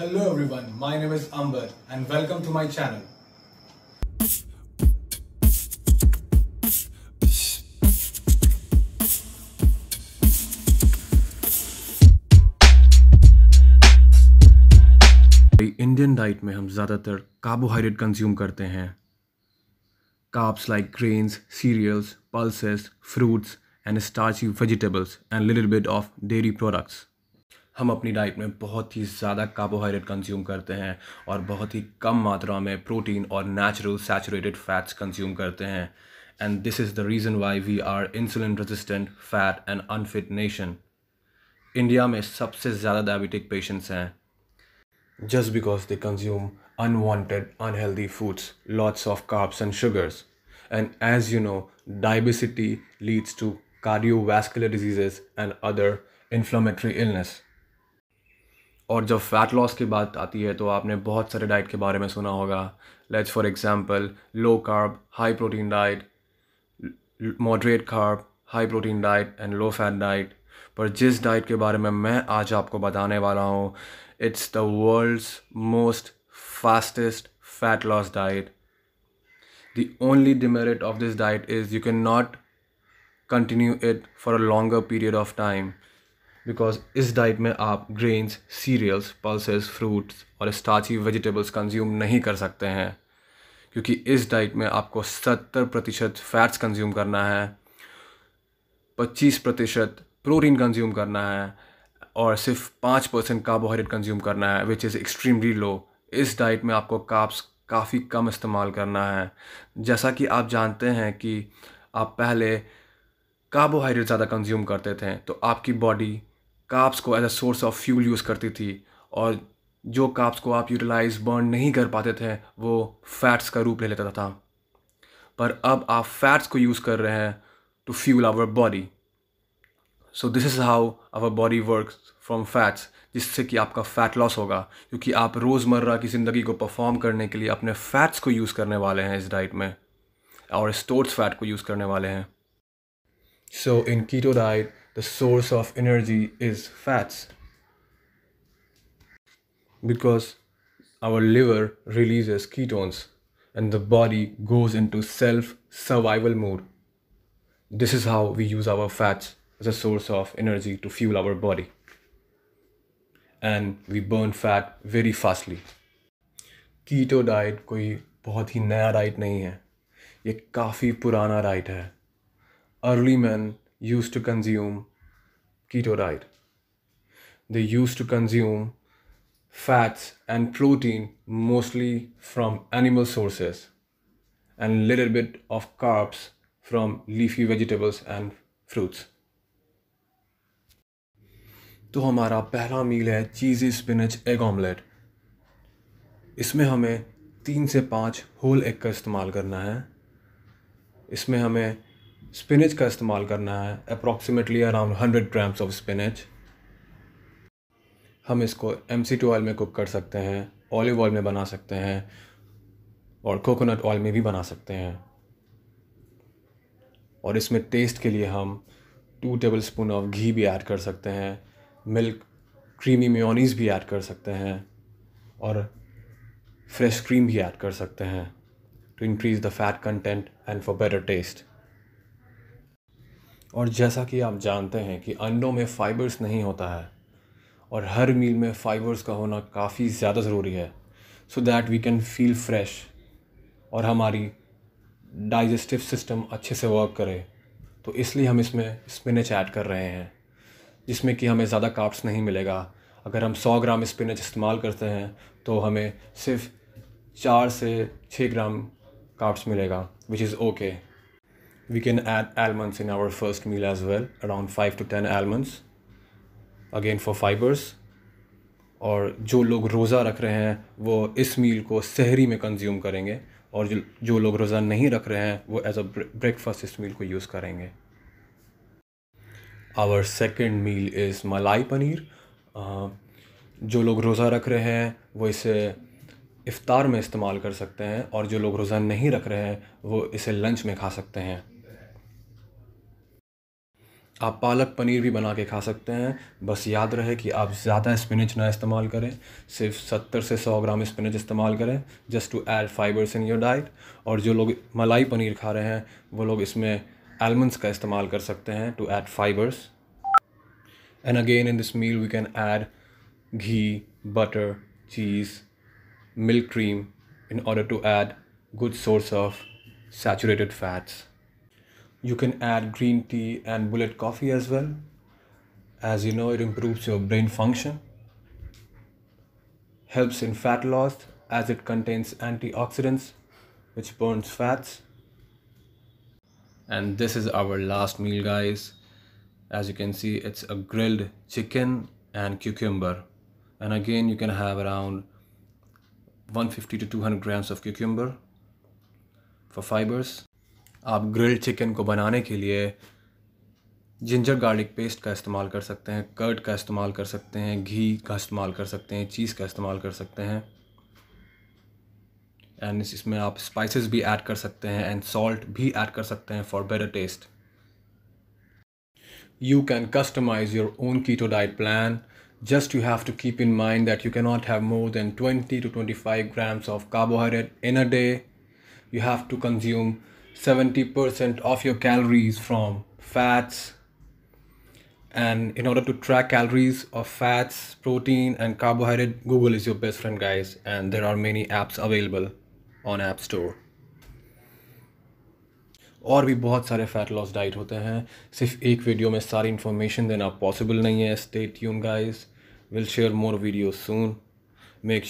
Hello everyone, my name is Amber and welcome to my channel. Indian diet में हम ज़्यादातर carbohydrate consume करते हैं carbs like grains cereals pulses fruits and starchy vegetables and little bit of dairy products हम अपनी diet में बहुत ही ज़्यादा कार्बोहाइड्रेट कंज्यूम करते हैं और बहुत ही कम मात्रा में प्रोटीन और नेचुरल सैचुरेटेड फैट्स कंज्यूम करते हैं and this is the reason why we are insulin resistant fat and unfit nation India में सबसे ज़्यादा डायबिटिक पेशेंट्स हैं just because they consume unwanted unhealthy foods lots of carbs and sugars and as you know diabesity leads to cardiovascular diseases and other inflammatory illness और जब fat loss की बात आती है तो आपने बहुत सारे डाइट के बारे में सुना होगा let's for example low carb high protein diet moderate carb high protein diet and low fat diet पर जिस डाइट के बारे में मैं आज आपको बताने वाला हूँ it's the world's most fastest fat loss diet the only demerit of this diet is you can not continue it for a longer period of time because इस डाइट में आप ग्रेन्स सीरियल्स पल्सेस फ्रूट्स और starchy vegetables consume नहीं कर सकते हैं क्योंकि इस डाइट में आपको 70 प्रतिशत फैट्स कंज्यूम करना है 25 प्रतिशत प्रोटीन कंज्यूम करना है और सिर्फ पाँच परसेंट कार्बोहाइड्रेट कंज्यूम करना है विच इज़ एक्सट्रीमली लो इस डाइट में आपको काप्स काफ़ी कम इस्तेमाल करना है जैसा कि आप जानते हैं कि आप पहले कार्बोहाइड्रेट ज़्यादा कंज्यूम करते थे तो आपकी बॉडी काप्स को as a source of fuel use करती थी और जो काप्स को आप यूटिलाइज बर्न नहीं कर पाते थे वो फैट्स का रूप ले लेता था पर अब आप फैट्स को यूज़ कर रहे हैं to fuel our body so this is how our body work from fats जिससे कि आपका फैट लॉस होगा क्योंकि आप रोज़मर्रा की ज़िंदगी को परफॉर्म करने के लिए अपने फैट्स को यूज़ करने वाले हैं इस डाइट में और स्टोर्स फैट को यूज़ करने वाले हैं so in keto diet the source of energy is fats because our liver releases ketones and the body goes into self survival mode. This is how we use our fats as a source of energy to fuel our body. And we burn fat very fastly. Keto diet कोई बहुत ही नया diet नहीं है ये काफ़ी पुराना diet है Early men used to consume keto diet. They used to consume fats and protein mostly from animal sources and little bit of carbs from leafy vegetables and fruits. तो हमारा पहला मील है चीज़ी स्पिनच एग ऑमलेट इसमें हमें तीन से पाँच whole egg का इस्तेमाल करना है इसमें हमें स्पिनच का इस्तेमाल करना है approximately around hundred grams of spinach हम इसको एम सी ऑयल में कुक कर सकते हैं ऑलिव ऑयल में बना सकते हैं और कोकोनट ऑयल में भी बना सकते हैं और इसमें टेस्ट के लिए हम two tablespoon of ghee भी ऐड कर सकते हैं मिल्क क्रीमी म्योनीस भी ऐड कर सकते हैं और फ्रेश क्रीम भी ऐड कर सकते हैं to increase the fat content and for better taste और जैसा कि आप जानते हैं कि अंडों में फ़ाइबर्स नहीं होता है और हर मील में फ़ाइबर्स का होना काफ़ी ज़्यादा ज़रूरी है so that we can feel fresh और हमारी डाइजेस्टिव सिस्टम अच्छे से वर्क करे तो इसलिए हम इसमें स्पिनच ऐड कर रहे हैं जिसमें कि हमें ज़्यादा काप्स नहीं मिलेगा अगर हम 100 ग्राम स्पिनच इस्तेमाल करते हैं तो हमें सिर्फ चार से छः ग्राम काप्स मिलेगा which is okay we can add almonds in our first meal as well around 5 to 10 almonds again for fibers और जो लोग रोज़ा रख रहे हैं वो इस मील को सहरी में कंज्यूम करेंगे और जो जो लोग रोज़ा नहीं रख रहे हैं वो एज अ ब्रेकफास्ट इस मील को यूज़ करेंगे आवर सेकेंड मील इज़ मलाई पनीर जो लोग रोज़ा रख रहे हैं वो इसे इफ्तार में इस्तेमाल कर सकते हैं और जो लोग रोज़ा नहीं रख रहे हैं वो इसे लंच में खा सकते हैं आप पालक पनीर भी बना के खा सकते हैं बस याद रहे कि आप ज़्यादा स्पिनच ना इस्तेमाल करें सिर्फ सत्तर से सौ ग्राम स्पिनच इस्तेमाल करें just to add fibers in your diet और जो लोग मलाई पनीर खा रहे हैं वो लोग इसमें एलमंड्स का इस्तेमाल कर सकते हैं to add fibers and again in this meal we can add ghee butter cheese milk cream in order to add good source of saturated fats You can add green tea and bullet coffee as well. As you know, it improves your brain function, helps in fat loss as it contains antioxidants which burns fats. And this is our last meal, guys. As you can see, it's a grilled chicken and cucumber. And again, you can have around 150 to 200 grams of cucumber for fibers आप grill chicken को बनाने के लिए ginger garlic paste का इस्तेमाल कर सकते हैं कर्ड का इस्तेमाल कर सकते हैं घी का इस्तेमाल कर सकते हैं चीज़ का इस्तेमाल कर सकते हैं एंड इसमें आप स्पाइसेस भी ऐड कर सकते हैं एंड सॉल्ट भी ऐड कर सकते हैं for better taste you can customize your own keto diet plan just you have to keep in mind that you can have more than twenty to twenty five grams of carbohydrate in a day you have to consume 70% of your calories from fats and in order to track calories of fats protein and carbohydrate google is your best friend guys and there are many apps available on app store और भी बहुत सारे fat loss diet होते हैं सिर्फ एक video में सारी इन्फॉर्मेशन देना पॉसिबल नहीं है stay tuned guys will share more video soon make